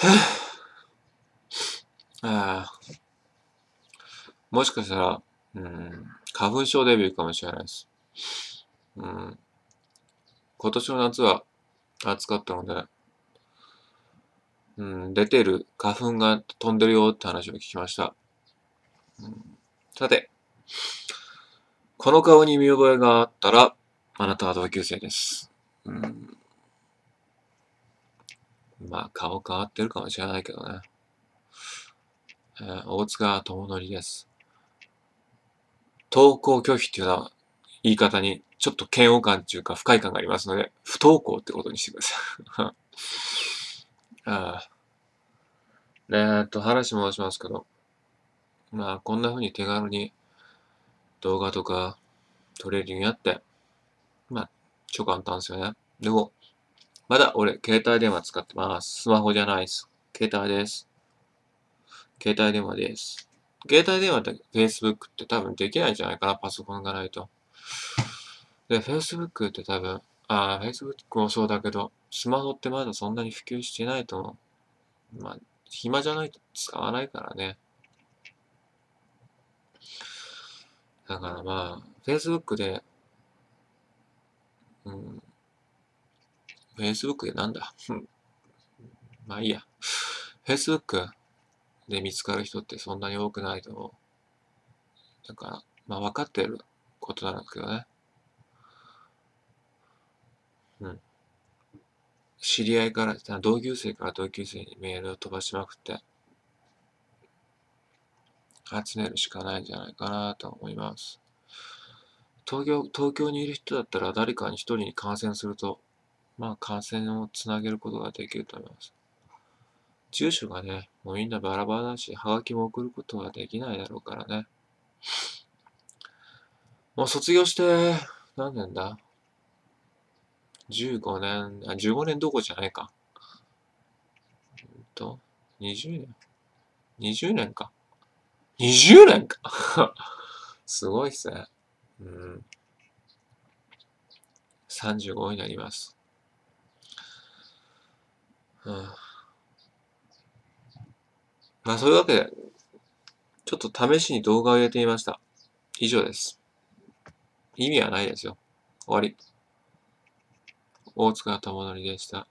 あもしかしたら、うん、花粉症デビューかもしれないです。うん、今年の夏は暑かったので、うん、出てる花粉が飛んでるよって話を聞きました。うん、さて、この顔に見覚えがあったら、あなたは同級生です。うんまあ、顔変わってるかもしれないけどね。えー、大塚智則です。投稿拒否っていうのは言い方にちょっと嫌悪感っていうか不快感がありますので、不投稿ってことにしてください。ああ。えっと、話戻しますけど、まあ、こんな風に手軽に動画とか撮れるようになって、まあ、超簡単ですよね。でも、まだ俺、携帯電話使ってます。スマホじゃないです。携帯です。携帯電話です。携帯電話て Facebook って多分できないんじゃないかな、パソコンがないと。で、Facebook って多分、ああ、Facebook もそうだけど、スマホってまだそんなに普及してないと思う。まあ、暇じゃないと使わないからね。だからまあ、Facebook で Facebook でなんだ まあいいや。Facebook で見つかる人ってそんなに多くないと思う。だから、まあ分かってることなんだけどね。うん。知り合いから、同級生から同級生にメールを飛ばしまくって、集めるしかないんじゃないかなと思います。東京、東京にいる人だったら誰かに一人に感染するとまあ、感染をつなげることができると思います。住所がね、もうみんなバラバラだし、はがきも送ることはできないだろうからね。もう卒業して、何年だ ?15 年、あ、15年どこじゃないか。えっと、20年 ?20 年か。20年か すごいっすね。うん。35になります。うん。まあそういうわけで、ちょっと試しに動画を入れてみました。以上です。意味はないですよ。終わり。大塚智則でした。